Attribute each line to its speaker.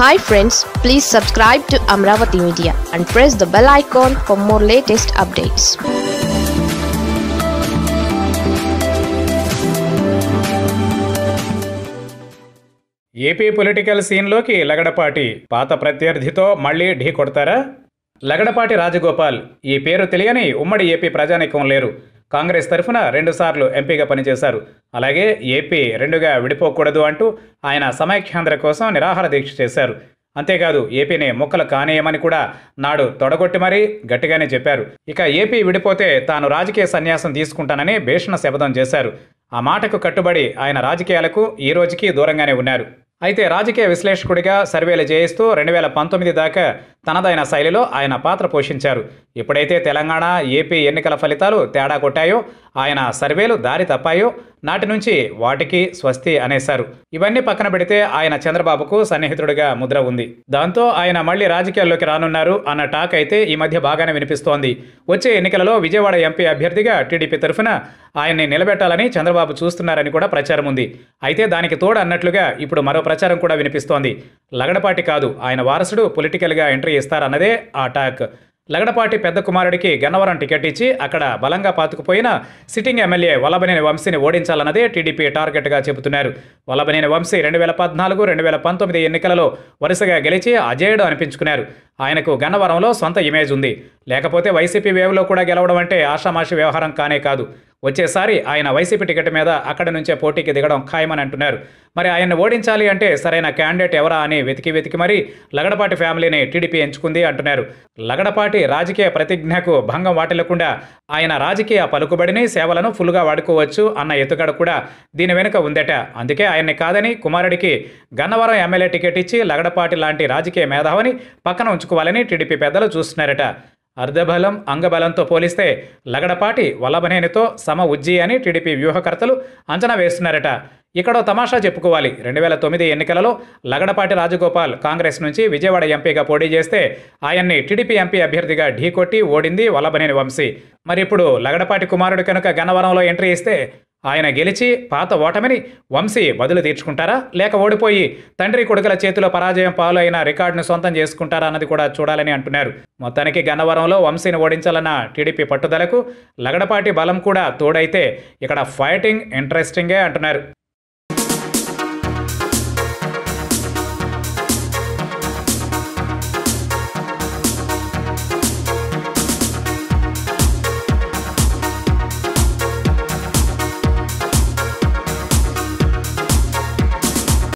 Speaker 1: hi friends please subscribe to Amaravati media and press the bell icon for more latest updates AP political సీన్లోకి లగడపాటి పాత ప్రత్యర్థితో మళ్ళీ ఢీ కొడతారా లగడపాటి రాజగోపాల్ ఈ పేరు తెలియని ఉమ్మడి ఏపీ ప్రజానీకం లేరు కాంగ్రెస్ తరఫున రెండుసార్లు ఎంపీగా పనిచేశారు అలాగే ఏపీ రెండుగా విడిపోకూడదు అంటూ ఆయన సమైఖ్యాంధ్ర కోసం నిరాహార దీక్ష చేశారు అంతేకాదు ఏపీని ముక్కలు కానేయమని కూడా నాడు తొడగొట్టి మరీ గట్టిగానే చెప్పారు ఇక ఏపీ విడిపోతే తాను రాజకీయ సన్యాసం తీసుకుంటానని భీషణ శపథం చేశారు ఆ మాటకు కట్టుబడి ఆయన రాజకీయాలకు ఈ రోజుకి దూరంగానే ఉన్నారు అయితే రాజకీయ విశ్లేషకుడిగా సర్వేలు చేయిస్తూ రెండు వేల పంతొమ్మిది దాకా తనదైన శైలిలో ఆయన పాత్ర పోషించారు ఎప్పుడైతే తెలంగాణ ఏపీ ఎన్నికల ఫలితాలు తేడా కొట్టాయో ఆయన సర్వేలు దారి తప్పాయో నాటి నుంచి వాటికి స్వస్తి అనేశారు ఇవన్నీ పక్కన పెడితే ఆయన చంద్రబాబుకు సన్నిహితుడిగా ముద్ర ఉంది దాంతో ఆయన మళ్ళీ రాజకీయాల్లోకి రానున్నారు అన్న టాక్ అయితే ఈ మధ్య బాగానే వినిపిస్తోంది వచ్చే ఎన్నికలలో విజయవాడ ఎంపీ అభ్యర్థిగా టీడీపీ తరఫున ఆయన్ని నిలబెట్టాలని చంద్రబాబు చూస్తున్నారని కూడా ప్రచారం ఉంది అయితే దానికి తోడు అన్నట్లుగా ఇప్పుడు మరో ప్రచారం కూడా వినిపిస్తోంది లగడపాటి కాదు ఆయన వారసుడు పొలిటికల్గా ఎంట్రీ ఇస్తారన్నదే ఆ టాక్ లగడపాటి పెద్ద కుమారుడికి గన్నవరం టికెట్ ఇచ్చి అక్కడ బలంగా పాతుకుపోయిన సిట్టింగ్ ఎమ్మెల్యే వల్లభనేని వంశీని ఓడించాలన్నదే టీడీపీ టార్గెట్గా చెబుతున్నారు వల్లభనేని వంశీ రెండు వేల పద్నాలుగు రెండు వేల పంతొమ్మిది ఎన్నికలలో వరుసగా గెలిచి అజేయుడు అనిపించుకున్నారు ఆయనకు గన్నవరంలో సొంత ఇమేజ్ ఉంది లేకపోతే వైసీపీ వేవ్లో కూడా గెలవడం అంటే ఆషామాషి వ్యవహారం కానే కాదు వచ్చేసారి ఆయన వైసీపీ టికెట్ మీద అక్కడ నుంచే పోటీకి దిగడం ఖాయమని అంటున్నారు మరి ఆయన్ని ఓడించాలి అంటే సరైన క్యాండిడేట్ ఎవరా అని వెతికి వెతికి మరి లగడపాటి ఫ్యామిలీని టీడీపీ ఎంచుకుంది అంటున్నారు లగడపాటి రాజకీయ ప్రతిజ్ఞకు భంగం వాటిల్లకుండా ఆయన రాజకీయ పలుకుబడిని సేవలను ఫుల్గా వాడుకోవచ్చు అన్న ఎత్తుగడ కూడా దీని వెనుక ఉందట అందుకే ఆయన్ని కాదని కుమారుడికి గన్నవరం ఎమ్మెల్యే టికెట్ ఇచ్చి లగడపాటి లాంటి రాజకీయ మేధావని పక్కన ఉంచుకోవాలని టీడీపీ పెద్దలు చూస్తున్నారట అర్ధబలం అంగబలంతో పోలిస్తే లగడపాటి వల్లభనేనితో సమ ఉజ్జీ అని టీడీపీ వ్యూహకర్తలు అంచనా వేస్తున్నారట ఇక్కడో తమాషా చెప్పుకోవాలి రెండు వేల తొమ్మిది ఎన్నికలలో లగడపాటి రాజగోపాల్ కాంగ్రెస్ నుంచి విజయవాడ ఎంపీగా పోటీ చేస్తే ఆయన్ని టీడీపీ ఎంపీ అభ్యర్థిగా ఢీకొట్టి ఓడింది వల్లభనేని వంశీ మరి ఇప్పుడు లగడపాటి కుమారుడు కనుక గన్నవరంలో ఎంట్రీ ఇస్తే ఆయన గెలిచి పాత ఓటమిని వంశీ బదులు తీర్చుకుంటారా లేక ఓడిపోయి తండ్రి కొడుకుల చేతిలో పరాజయం పాలు అయిన రికార్డును సొంతం చేసుకుంటారా అన్నది కూడా చూడాలని అంటున్నారు మొత్తానికి గన్నవరంలో వంశీని ఓడించాలన్న టీడీపీ పట్టుదలకు లగడపాటి బలం కూడా తోడైతే ఇక్కడ ఫైటింగ్ ఇంట్రెస్టింగే అంటున్నారు